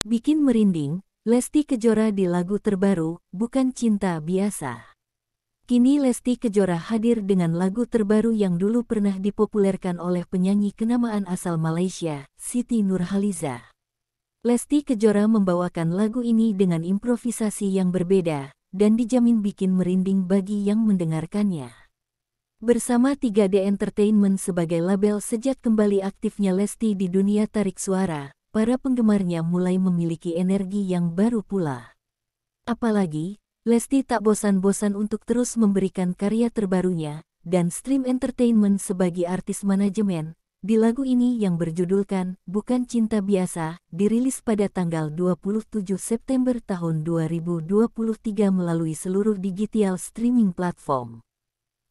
Bikin merinding, Lesti Kejora di lagu terbaru, Bukan Cinta Biasa. Kini Lesti Kejora hadir dengan lagu terbaru yang dulu pernah dipopulerkan oleh penyanyi kenamaan asal Malaysia, Siti Nurhaliza. Lesti Kejora membawakan lagu ini dengan improvisasi yang berbeda, dan dijamin bikin merinding bagi yang mendengarkannya. Bersama 3D Entertainment sebagai label sejak kembali aktifnya Lesti di dunia tarik suara, para penggemarnya mulai memiliki energi yang baru pula. Apalagi, Lesti tak bosan-bosan untuk terus memberikan karya terbarunya, dan Stream Entertainment sebagai artis manajemen, di lagu ini yang berjudulkan Bukan Cinta Biasa, dirilis pada tanggal 27 September tahun 2023 melalui seluruh digital streaming platform.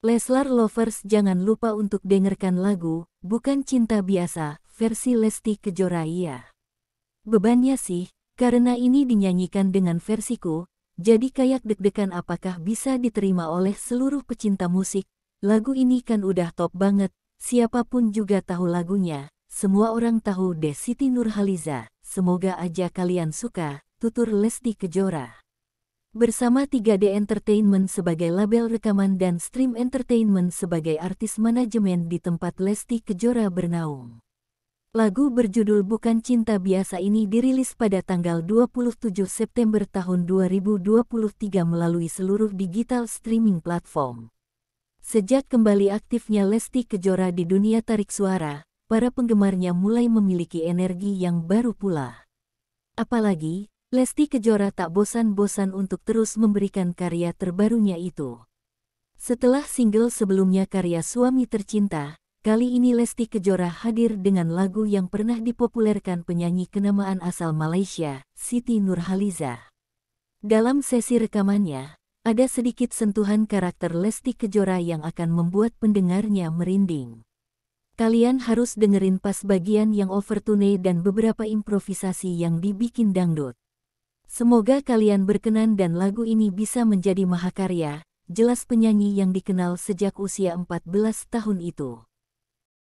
Leslar Lovers jangan lupa untuk dengarkan lagu Bukan Cinta Biasa versi Lesti Kejora iya. Bebannya sih, karena ini dinyanyikan dengan versiku, jadi kayak deg-degan apakah bisa diterima oleh seluruh pecinta musik. Lagu ini kan udah top banget, siapapun juga tahu lagunya. Semua orang tahu deh Siti Nurhaliza, semoga aja kalian suka, tutur Lesti Kejora. Bersama 3D Entertainment sebagai label rekaman dan Stream Entertainment sebagai artis manajemen di tempat Lesti Kejora bernaung. Lagu berjudul Bukan Cinta Biasa ini dirilis pada tanggal 27 September tahun 2023 melalui seluruh digital streaming platform. Sejak kembali aktifnya Lesti Kejora di dunia tarik suara, para penggemarnya mulai memiliki energi yang baru pula. Apalagi, Lesti Kejora tak bosan-bosan untuk terus memberikan karya terbarunya itu. Setelah single sebelumnya karya Suami Tercinta, Kali ini Lesti Kejora hadir dengan lagu yang pernah dipopulerkan penyanyi kenamaan asal Malaysia, Siti Nurhaliza. Dalam sesi rekamannya, ada sedikit sentuhan karakter Lesti Kejora yang akan membuat pendengarnya merinding. Kalian harus dengerin pas bagian yang overtune dan beberapa improvisasi yang dibikin dangdut. Semoga kalian berkenan dan lagu ini bisa menjadi mahakarya, jelas penyanyi yang dikenal sejak usia 14 tahun itu.